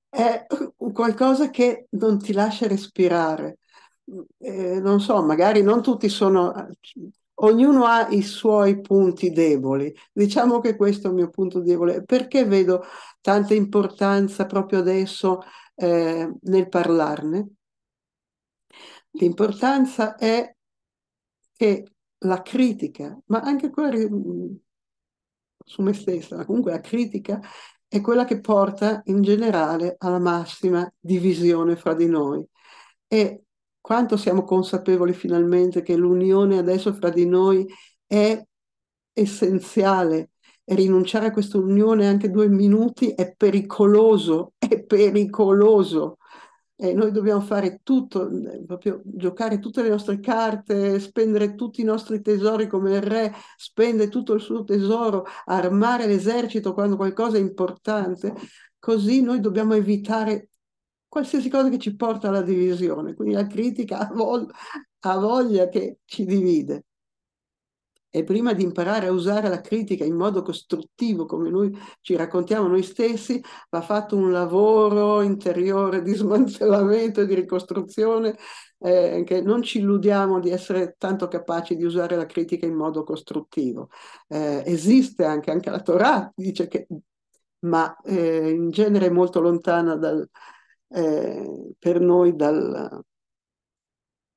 È qualcosa che non ti lascia respirare. Eh, non so, magari non tutti sono... Ognuno ha i suoi punti deboli. Diciamo che questo è il mio punto debole. Perché vedo tanta importanza proprio adesso eh, nel parlarne? L'importanza è che la critica, ma anche quella mm, su me stessa, ma comunque la critica è quella che porta in generale alla massima divisione fra di noi. E quanto siamo consapevoli finalmente che l'unione adesso fra di noi è essenziale e rinunciare a questa unione anche due minuti è pericoloso, è pericoloso eh, noi dobbiamo fare tutto, eh, proprio giocare tutte le nostre carte, spendere tutti i nostri tesori come il re spende tutto il suo tesoro, armare l'esercito quando qualcosa è importante, così noi dobbiamo evitare qualsiasi cosa che ci porta alla divisione. Quindi la critica ha voglia che ci divide e prima di imparare a usare la critica in modo costruttivo, come noi ci raccontiamo noi stessi, va fatto un lavoro interiore di smantellamento e di ricostruzione, eh, che non ci illudiamo di essere tanto capaci di usare la critica in modo costruttivo. Eh, esiste anche, anche, la Torah, dice che, ma eh, in genere è molto lontana dal, eh, per noi dal,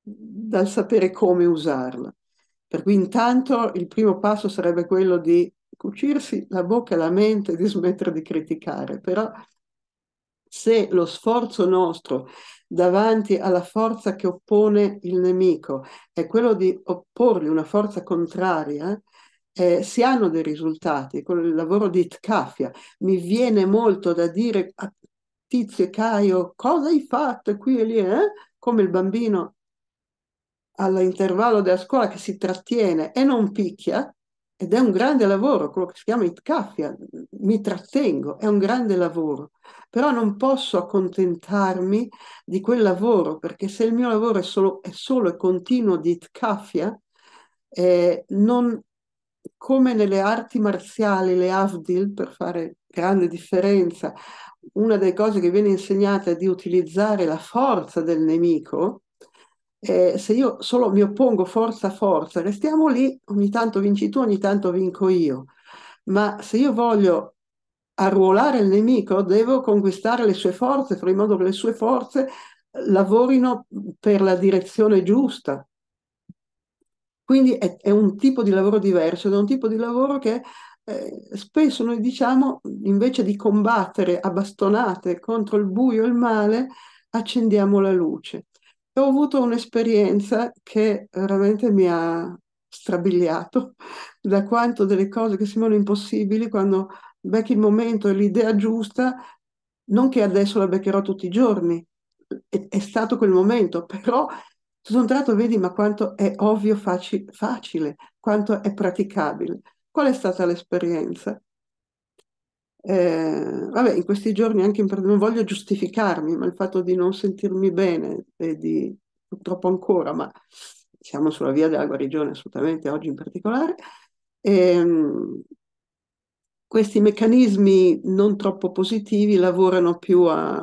dal sapere come usarla. Per cui intanto il primo passo sarebbe quello di cucirsi la bocca e la mente, di smettere di criticare, però se lo sforzo nostro davanti alla forza che oppone il nemico è quello di opporgli una forza contraria, eh, si hanno dei risultati con il lavoro di Tkafia Mi viene molto da dire a Tizio e Caio cosa hai fatto qui e lì, eh? come il bambino all'intervallo della scuola che si trattiene e non picchia, ed è un grande lavoro, quello che si chiama itcaffia, mi trattengo, è un grande lavoro, però non posso accontentarmi di quel lavoro, perché se il mio lavoro è solo, è solo e continuo di itcaffia, eh, non, come nelle arti marziali, le Avdil, per fare grande differenza, una delle cose che viene insegnata è di utilizzare la forza del nemico, eh, se io solo mi oppongo forza a forza, restiamo lì, ogni tanto vinci tu, ogni tanto vinco io. Ma se io voglio arruolare il nemico, devo conquistare le sue forze, fare in modo che le sue forze lavorino per la direzione giusta. Quindi è, è un tipo di lavoro diverso è un tipo di lavoro che eh, spesso noi diciamo, invece di combattere a bastonate contro il buio e il male, accendiamo la luce. Ho avuto un'esperienza che veramente mi ha strabiliato da quanto delle cose che sembrano impossibili quando becchi il momento e l'idea giusta, non che adesso la beccherò tutti i giorni, è, è stato quel momento, però sono entrato, vedi ma quanto è ovvio faci, facile, quanto è praticabile. Qual è stata l'esperienza? Eh, vabbè, in questi giorni anche in, non voglio giustificarmi, ma il fatto di non sentirmi bene e di purtroppo ancora, ma siamo sulla via della guarigione assolutamente oggi in particolare, ehm, questi meccanismi non troppo positivi lavorano più a,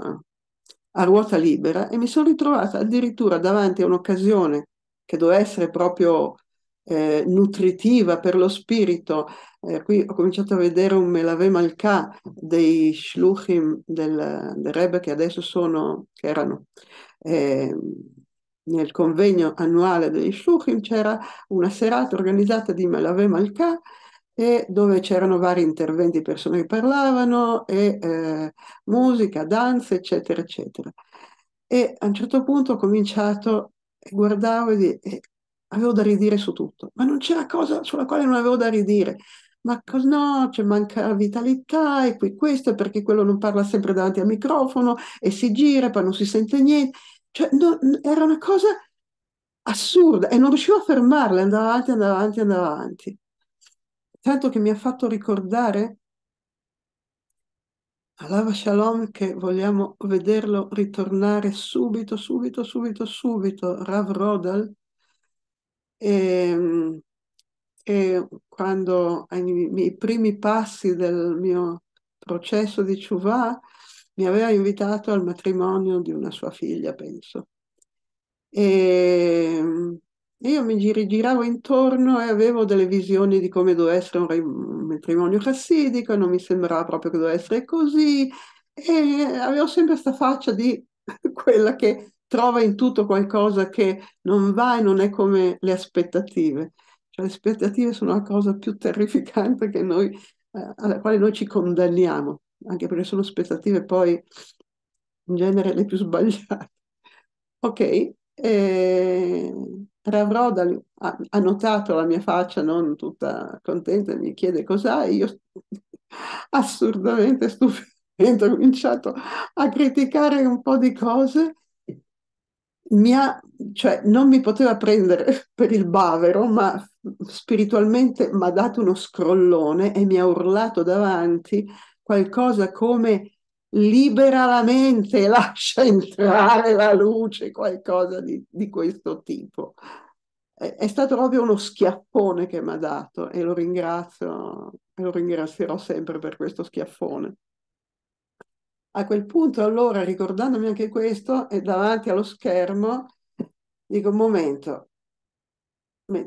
a ruota libera e mi sono ritrovata addirittura davanti a un'occasione che doveva essere proprio eh, nutritiva per lo spirito. Eh, qui ho cominciato a vedere un Melave Malka dei Shluchim del, del Rebbe che adesso sono, che erano eh, nel convegno annuale degli Shluchim, c'era una serata organizzata di Melave Malka e dove c'erano vari interventi, persone che parlavano e eh, musica, danze, eccetera, eccetera. E a un certo punto ho cominciato guardavo e, avevo da ridire su tutto, ma non c'era cosa sulla quale non avevo da ridire. Ma cosa no, c'è cioè, manca vitalità e qui questo, e perché quello non parla sempre davanti al microfono e si gira, poi non si sente niente. Cioè, no, era una cosa assurda e non riuscivo a fermarla, andava avanti, andava avanti, andava avanti. Tanto che mi ha fatto ricordare Alava Shalom che vogliamo vederlo ritornare subito, subito, subito, subito, Rav Rodal, e, ehm, e quando ai, primi passi del mio processo di Ciuvà mi aveva invitato al matrimonio di una sua figlia, penso. E ehm, io mi giravo intorno e avevo delle visioni di come doveva essere un matrimonio chassidico, non mi sembrava proprio che doveva essere così, e avevo sempre questa faccia di quella che trova in tutto qualcosa che non va e non è come le aspettative. Cioè, le aspettative sono la cosa più terrificante noi, eh, alla quale noi ci condanniamo, anche perché sono aspettative poi in genere le più sbagliate. Ok, eh, Ravrodal ha, ha, notato la mia faccia non tutta contenta, mi chiede cos'hai, e io assurdamente stupendo ho cominciato a criticare un po' di cose mi ha, cioè, non mi poteva prendere per il bavero, ma spiritualmente mi ha dato uno scrollone e mi ha urlato davanti qualcosa come libera la mente, lascia entrare la luce, qualcosa di, di questo tipo. È, stato proprio uno schiaffone che mi ha dato e lo ringrazio e lo ringrazierò sempre per questo schiaffone. A quel punto, allora, ricordandomi anche questo, e davanti allo schermo, dico un momento,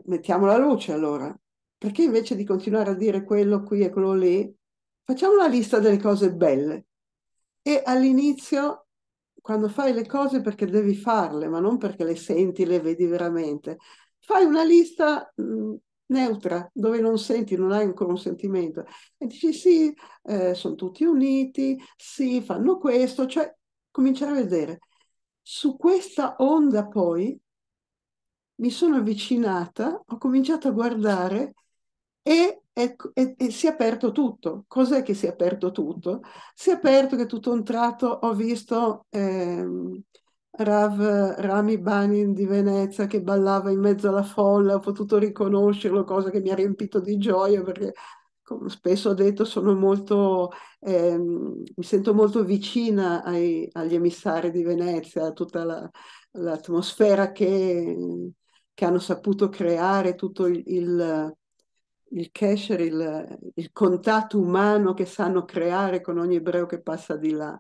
mettiamo la luce allora, perché invece di continuare a dire quello qui e quello lì, facciamo una lista delle cose belle. E all'inizio, quando fai le cose perché devi farle, ma non perché le senti, le vedi veramente, fai una lista mh, neutra, dove non senti, non hai ancora un sentimento. E dici sì, eh, sono tutti uniti, sì, fanno questo, cioè cominciare a vedere. Su questa onda poi mi sono avvicinata, ho cominciato a guardare e, e, ecco, e, e, si è aperto tutto. Cos'è che si è aperto tutto? Si è aperto che tutto un tratto ho visto... Ehm, Rav Rami Banin di Venezia che ballava in mezzo alla folla, ho potuto riconoscerlo, cosa che mi ha riempito di gioia perché come spesso ho detto, sono molto, eh, mi sento molto vicina ai, agli emissari di Venezia, a tutta la, l'atmosfera che, che, hanno saputo creare, tutto il, il, il kesher, il, il contatto umano che sanno creare con ogni ebreo che passa di là.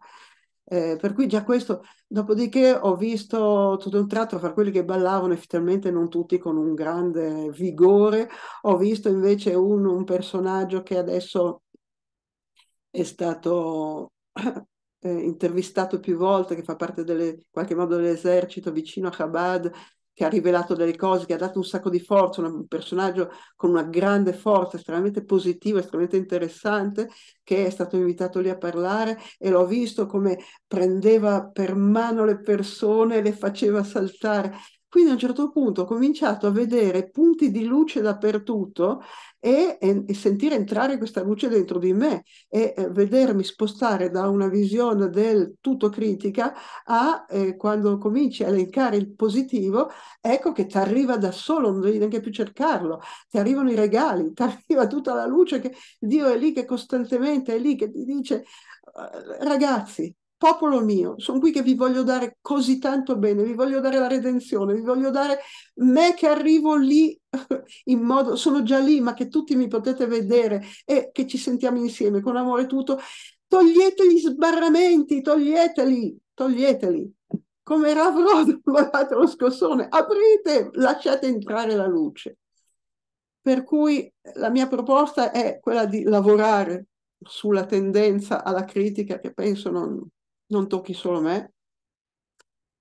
Eh, per cui già questo, dopodiché ho visto tutto un tratto fra quelli che ballavano, effettivamente non tutti con un grande vigore, ho visto invece un, un personaggio che adesso è stato eh, intervistato più volte, che fa parte in qualche modo dell'esercito vicino a Chabad, che ha rivelato delle cose, che ha dato un sacco di forza, un personaggio con una grande forza, estremamente positivo, estremamente interessante, che è stato invitato lì a parlare e l'ho visto come prendeva per mano le persone, le faceva saltare. Quindi a un certo punto ho cominciato a vedere punti di luce dappertutto e, e, e sentire entrare questa luce dentro di me e eh, vedermi spostare da una visione del tutto critica a eh, quando cominci a elencare il positivo, ecco che ti arriva da solo, non devi neanche più cercarlo, ti arrivano i regali, ti arriva tutta la luce che Dio è lì che costantemente è lì che ti dice eh, ragazzi popolo mio, sono qui che vi voglio dare così tanto bene, vi voglio dare la redenzione, vi voglio dare me che arrivo lì in modo, sono già lì, ma che tutti mi potete vedere e che ci sentiamo insieme con amore tutto. Togliete gli sbarramenti, toglieteli, toglieteli. Come Rav guardate lo scossone, aprite, lasciate entrare la luce. Per cui la mia proposta è quella di lavorare sulla tendenza alla critica che penso non, non tocchi solo me,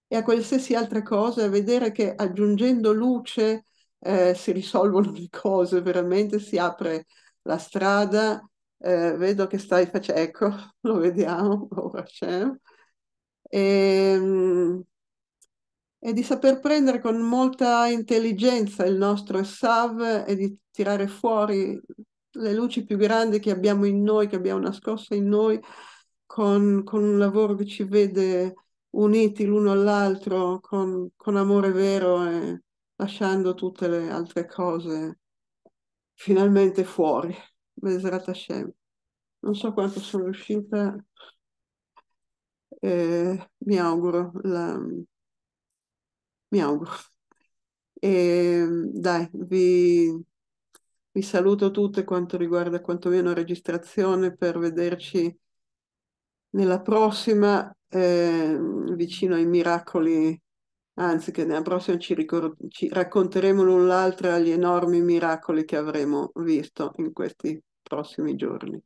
e a qualsiasi altra cosa, vedere che aggiungendo luce eh, si risolvono le cose, veramente si apre la strada, eh, vedo che stai facendo, ecco, lo vediamo, e, ehm, e di saper prendere con molta intelligenza il nostro SAV e di tirare fuori le luci più grandi che abbiamo in noi, che abbiamo nascoste in noi, con, con un lavoro che ci vede uniti l'uno all'altro con, con amore vero e lasciando tutte le altre cose finalmente fuori. Besrat Hashem. Non so quanto sono riuscita, eh, mi auguro. La... Mi auguro. E, dai, vi, vi saluto tutte quanto riguarda quantomeno registrazione per vederci nella prossima, eh, vicino ai miracoli, anzi che nella prossima ci, ricor- ci racconteremo l'un l'altra gli enormi miracoli che avremo visto in questi prossimi giorni.